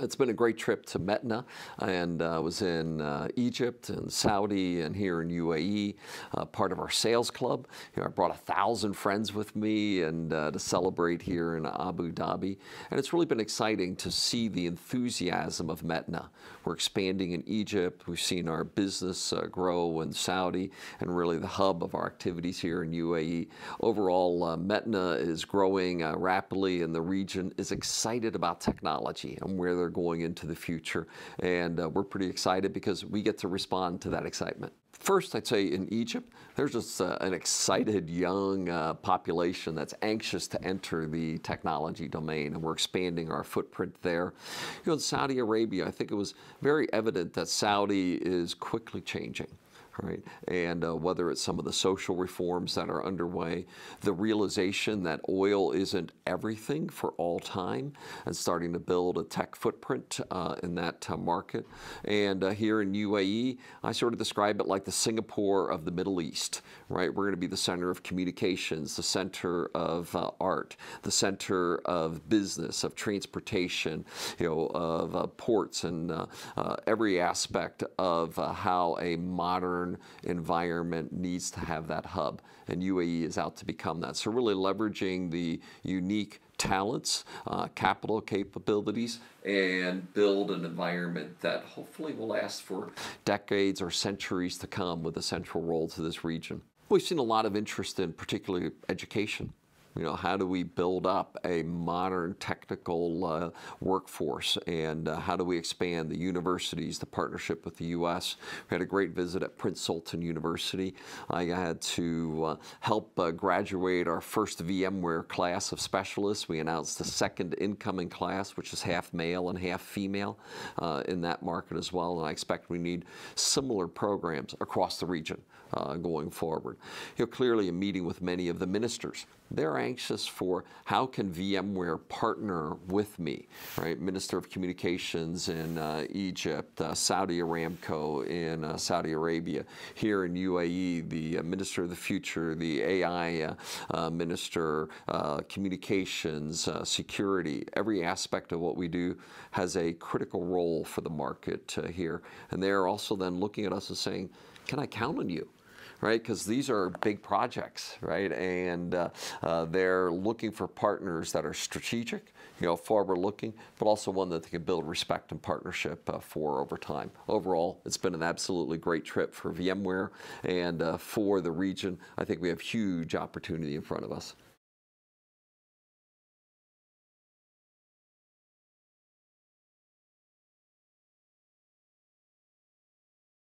It's been a great trip to Metna, and I uh, was in uh, Egypt and Saudi and here in UAE, uh, part of our sales club. You know, I brought a thousand friends with me and uh, to celebrate here in Abu Dhabi. And it's really been exciting to see the enthusiasm of Metna. We're expanding in Egypt. We've seen our business uh, grow in Saudi and really the hub of our activities here in UAE. Overall, uh, Metna is growing rapidly in the region is excited about technology and where going into the future. And uh, we're pretty excited because we get to respond to that excitement. First, I'd say in Egypt, there's just uh, an excited young uh, population that's anxious to enter the technology domain, and we're expanding our footprint there. You know, in Saudi Arabia, I think it was very evident that Saudi is quickly changing right? And uh, whether it's some of the social reforms that are underway, the realization that oil isn't everything for all time, and starting to build a tech footprint uh, in that uh, market. And uh, here in UAE, I sort of describe it like the Singapore of the Middle East, right? We're going to be the center of communications, the center of uh, art, the center of business, of transportation, you know, of uh, ports, and every aspect of how a modern modern environment needs to have that hub, and UAE is out to become that. So really leveraging the unique talents, uh, capital capabilities, and build an environment that hopefully will last for decades or centuries to come with a central role to this region. We've seen a lot of interest in particularly education you know, how do we build up a modern technical uh, workforce and uh, how do we expand the universities, the partnership with the U.S. We had a great visit at Prince Sultan University. I had to uh, help uh, graduate our first VMware class of specialists. We announced the second incoming class, which is half male and half female uh, in that market as well. And I expect we need similar programs across the region uh, going forward. You know, clearly a meeting with many of the ministers. They're anxious for how can VMware partner with me, right? Minister of Communications in uh, Egypt, uh, Saudi Aramco in uh, Saudi Arabia, here in UAE, the uh, Minister of the Future, the AI uh, uh, Minister, Communications, Security, every aspect of what we do has a critical role for the market here. And they're also then looking at us and saying, can I count on you? right? Because these are big projects, right? And uh, uh, they're looking for partners that are strategic, you know, forward looking, but also one that they can build respect and partnership uh, for over time. Overall, it's been an absolutely great trip for VMware and uh, for the region. I think we have huge opportunity in front of us.